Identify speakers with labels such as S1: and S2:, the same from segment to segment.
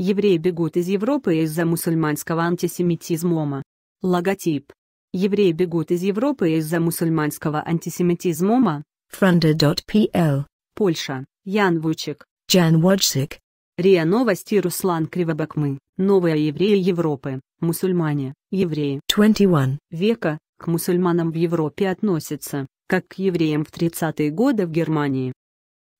S1: Евреи бегут из Европы из-за мусульманского антисемитизма. Логотип. Евреи бегут из Европы из-за мусульманского антисемитизма. Frunda.pl Польша. Ян Вучик. Jan Wojcik. РИА Новости Руслан Кривобокмы. Новые евреи Европы. Мусульмане. Евреи. 21. Века. К мусульманам в Европе относятся, как к евреям в 30-е годы в Германии.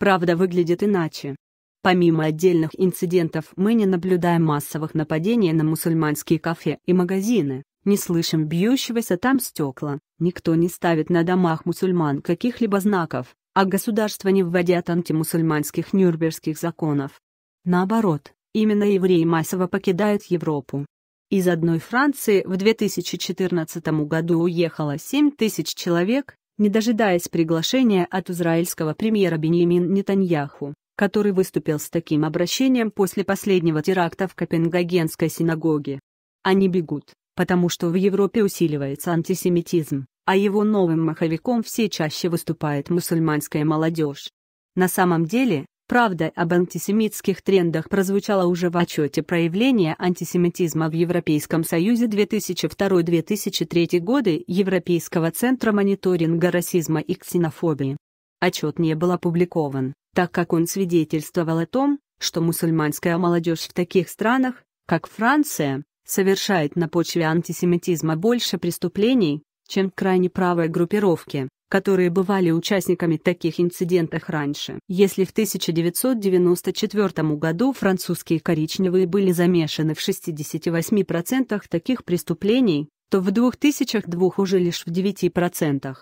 S1: Правда выглядит иначе. Помимо отдельных инцидентов мы не наблюдаем массовых нападений на мусульманские кафе и магазины, не слышим бьющегося там стекла, никто не ставит на домах мусульман каких-либо знаков, а государства не вводят антимусульманских нюрнбергских законов. Наоборот, именно евреи массово покидают Европу. Из одной Франции в 2014 году уехало 7 тысяч человек, не дожидаясь приглашения от израильского премьера Беньямин Нетаньяху который выступил с таким обращением после последнего теракта в Копенгагенской синагоге. Они бегут, потому что в Европе усиливается антисемитизм, а его новым маховиком все чаще выступает мусульманская молодежь. На самом деле, правда об антисемитских трендах прозвучала уже в отчете проявления антисемитизма в Европейском Союзе 2002-2003 годы Европейского центра мониторинга расизма и ксенофобии. Отчет не был опубликован, так как он свидетельствовал о том, что мусульманская молодежь в таких странах, как Франция, совершает на почве антисемитизма больше преступлений, чем крайне правые группировки, которые бывали участниками таких инцидентов раньше. Если в 1994 году французские коричневые были замешаны в 68% таких преступлений, то в 2002 уже лишь в 9%.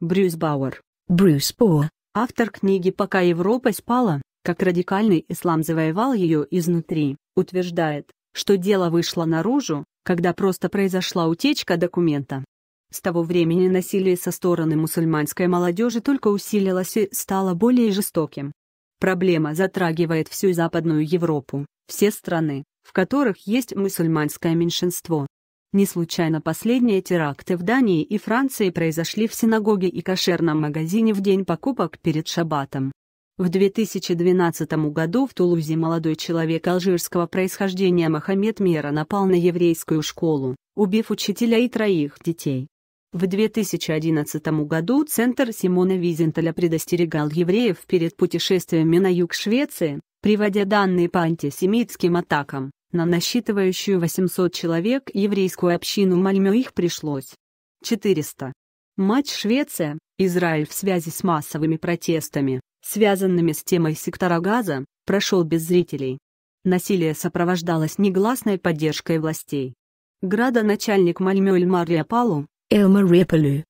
S1: Брюс Бауэр Брюс По, автор книги «Пока Европа спала», как радикальный ислам завоевал ее изнутри, утверждает, что дело вышло наружу, когда просто произошла утечка документа. С того времени насилие со стороны мусульманской молодежи только усилилось и стало более жестоким. Проблема затрагивает всю Западную Европу, все страны, в которых есть мусульманское меньшинство. Не случайно последние теракты в Дании и Франции произошли в синагоге и кошерном магазине в день покупок перед Шабатом. В 2012 году в Тулузе молодой человек алжирского происхождения Мохаммед Мера напал на еврейскую школу, убив учителя и троих детей. В 2011 году Центр Симона Визенталя предостерегал евреев перед путешествиями на юг Швеции, приводя данные по антисемитским атакам. На насчитывающую 800 человек еврейскую общину Мальме их пришлось 400. Матч Швеция, Израиль в связи с массовыми протестами, связанными с темой сектора газа, прошел без зрителей. Насилие сопровождалось негласной поддержкой властей. Градоначальник Мальме Эльмар Репалу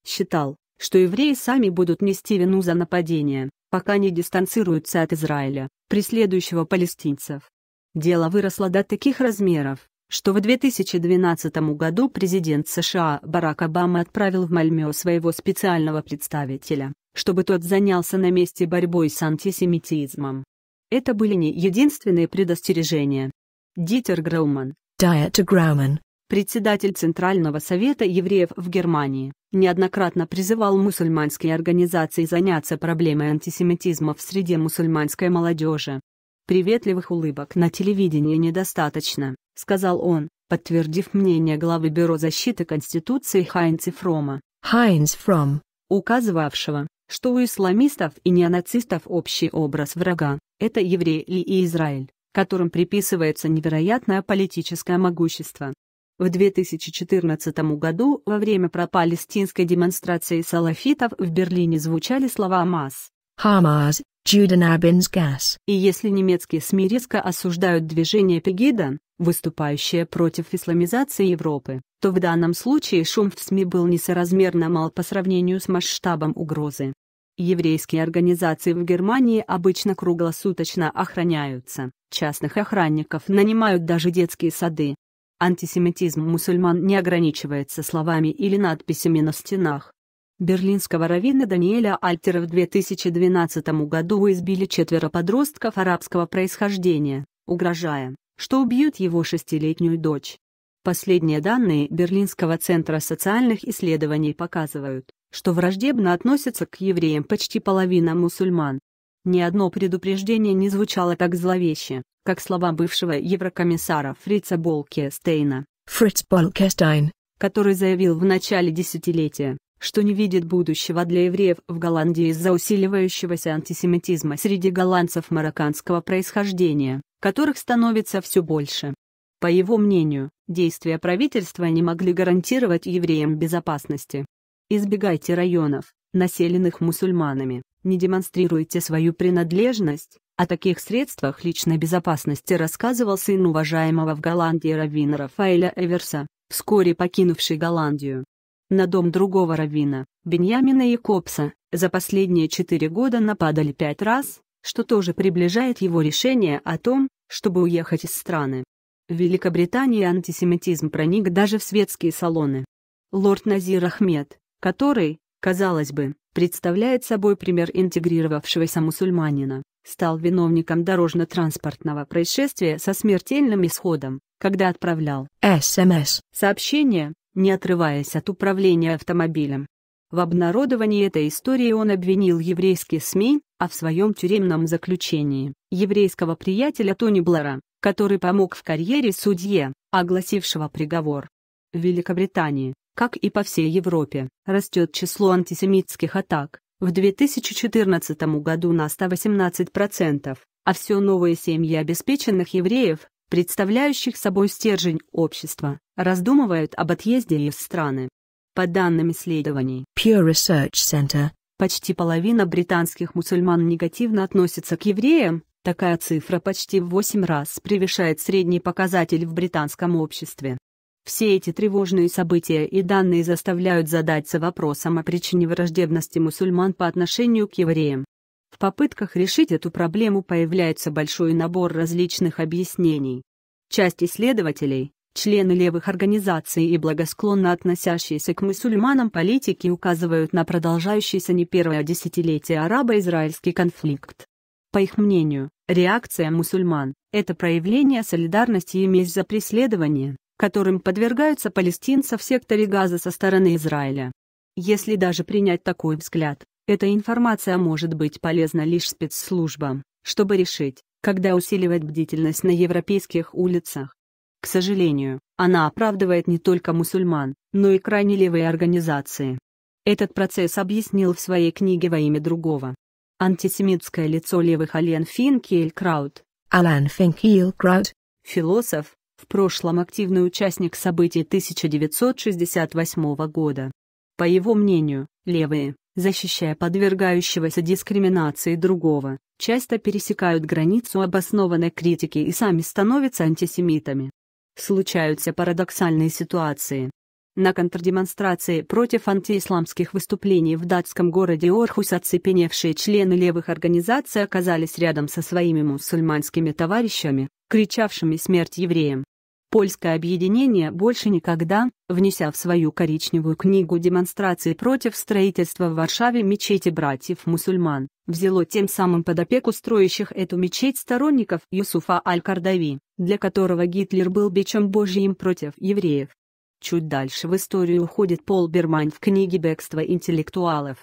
S1: считал, что евреи сами будут нести вину за нападение, пока не дистанцируются от Израиля, преследующего палестинцев. Дело выросло до таких размеров, что в 2012 году президент США Барак Обама отправил в Мальмё своего специального представителя, чтобы тот занялся на месте борьбой с антисемитизмом. Это были не единственные предостережения. Дитер Грауман, Диет Грауман, председатель Центрального совета евреев в Германии, неоднократно призывал мусульманские организации заняться проблемой антисемитизма в среде мусульманской молодежи. Приветливых улыбок на телевидении недостаточно, сказал он, подтвердив мнение главы Бюро защиты Конституции Хайнци Фрома. Хайнц Фром, указывавшего, что у исламистов и неонацистов общий образ врага – это евреи и Израиль, которым приписывается невероятное политическое могущество. В 2014 году во время пропалестинской демонстрации салафитов в Берлине звучали слова «Мас» «Хамаз» И если немецкие СМИ резко осуждают движение Пегида, выступающее против исламизации Европы, то в данном случае шум в СМИ был несоразмерно мал по сравнению с масштабом угрозы. Еврейские организации в Германии обычно круглосуточно охраняются, частных охранников нанимают даже детские сады. Антисемитизм мусульман не ограничивается словами или надписями на стенах, Берлинского раввина Даниэля Альтера в 2012 году избили четверо подростков арабского происхождения, угрожая, что убьют его шестилетнюю дочь. Последние данные Берлинского центра социальных исследований показывают, что враждебно относятся к евреям почти половина мусульман. Ни одно предупреждение не звучало так зловеще, как слова бывшего еврокомиссара Фрица Болкестейна, Фриц Болкестейн, который заявил в начале десятилетия, что не видит будущего для евреев в Голландии из-за усиливающегося антисемитизма среди голландцев марокканского происхождения, которых становится все больше. По его мнению, действия правительства не могли гарантировать евреям безопасности. Избегайте районов, населенных мусульманами, не демонстрируйте свою принадлежность, о таких средствах личной безопасности рассказывал сын уважаемого в Голландии раввина Рафаэля Эверса, вскоре покинувший Голландию на дом другого раввина, Беньямина Якобса, за последние четыре года нападали пять раз, что тоже приближает его решение о том, чтобы уехать из страны. В Великобритании антисемитизм проник даже в светские салоны. Лорд Назир Ахмед, который, казалось бы, представляет собой пример интегрировавшегося мусульманина, стал виновником дорожно-транспортного происшествия со смертельным исходом, когда отправлял СМС сообщение, не отрываясь от управления автомобилем. В обнародовании этой истории он обвинил еврейские СМИ, а в своем тюремном заключении – еврейского приятеля Тони Блэра, который помог в карьере судье, огласившего приговор. В Великобритании, как и по всей Европе, растет число антисемитских атак. В 2014 году на 118%, а все новые семьи обеспеченных евреев, представляющих собой стержень общества, раздумывают об отъезде из страны. По данным исследований Pure Research Center, почти половина британских мусульман негативно относится к евреям, такая цифра почти в 8 раз превышает средний показатель в британском обществе. Все эти тревожные события и данные заставляют задаться вопросом о причине враждебности мусульман по отношению к евреям. В попытках решить эту проблему появляется большой набор различных объяснений. Часть исследователей, члены левых организаций и благосклонно относящиеся к мусульманам политики указывают на продолжающийся не первое а десятилетие арабо-израильский конфликт. По их мнению, реакция мусульман – это проявление солидарности и месть за преследование, которым подвергаются палестинцы в секторе Газа со стороны Израиля. Если даже принять такой взгляд, эта информация может быть полезна лишь спецслужбам, чтобы решить, когда усиливать бдительность на европейских улицах. К сожалению, она оправдывает не только мусульман, но и крайне левые организации. Этот процесс объяснил в своей книге «Во имя другого». Антисемитское лицо левых Ален Финкелькраут, Алан Финкелькраут, философ, в прошлом активный участник событий 1968 года. По его мнению, левые, защищая подвергающегося дискриминации другого, часто пересекают границу обоснованной критики и сами становятся антисемитами. Случаются парадоксальные ситуации. На контрдемонстрации против антиисламских выступлений в датском городе Орхус оцепеневшие члены левых организаций оказались рядом со своими мусульманскими товарищами, кричавшими «Смерть евреям!». Польское объединение больше никогда, внеся в свою коричневую книгу демонстрации против строительства в Варшаве мечети братьев-мусульман, взяло тем самым под опеку строящих эту мечеть сторонников Юсуфа Аль-Кардави, для которого Гитлер был бичом божьим против евреев. Чуть дальше в историю уходит Пол Берман в книге «Бегство интеллектуалов».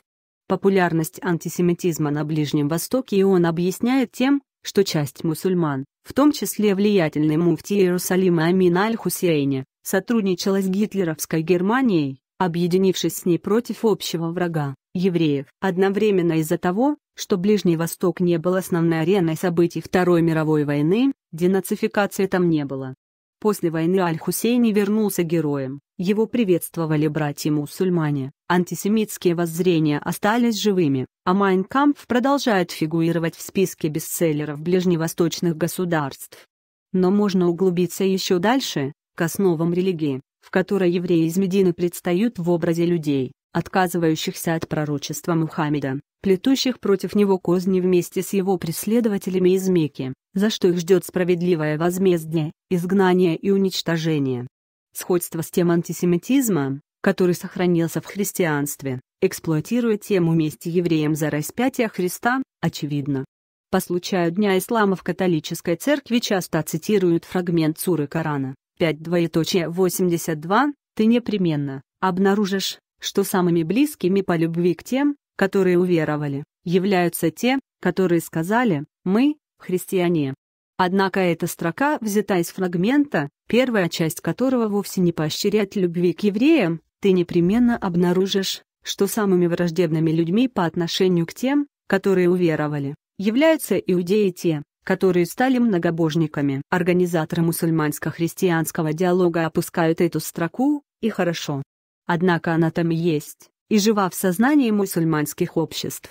S1: Популярность антисемитизма на Ближнем Востоке и он объясняет тем, что часть мусульман, в том числе влиятельный муфти Иерусалима Амин Аль-Хусейни, сотрудничала с гитлеровской Германией, объединившись с ней против общего врага – евреев. Одновременно из-за того, что Ближний Восток не был основной ареной событий Второй мировой войны, денацификации там не было. После войны Аль-Хусейни вернулся героем, его приветствовали братья-мусульмане, антисемитские воззрения остались живыми, а Майнкампф продолжает фигурировать в списке бестселлеров ближневосточных государств. Но можно углубиться еще дальше, к основам религии, в которой евреи из Медины предстают в образе людей, отказывающихся от пророчества Мухаммеда, плетущих против него козни вместе с его преследователями из Мекки, за что их ждет справедливое возмездие, изгнание и уничтожение. Сходство с тем антисемитизмом, который сохранился в христианстве, эксплуатируя тему мести евреям за распятие Христа, очевидно. По случаю Дня Ислама в католической церкви часто цитируют фрагмент суры Корана 5.2.82, ты непременно обнаружишь, что самыми близкими по любви к тем, которые уверовали, являются те, которые сказали «мы, христиане». Однако эта строка взята из фрагмента, первая часть которого вовсе не поощряет любви к евреям, ты непременно обнаружишь, что самыми враждебными людьми по отношению к тем, которые уверовали, являются иудеи те, которые стали многобожниками. Организаторы мусульманско-христианского диалога опускают эту строку, и хорошо. Однако она там есть и жива в сознании мусульманских обществ.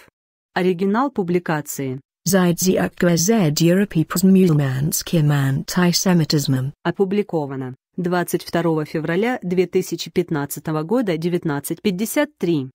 S1: Оригинал публикации. Опубликовано 22 февраля 2015 года 1953.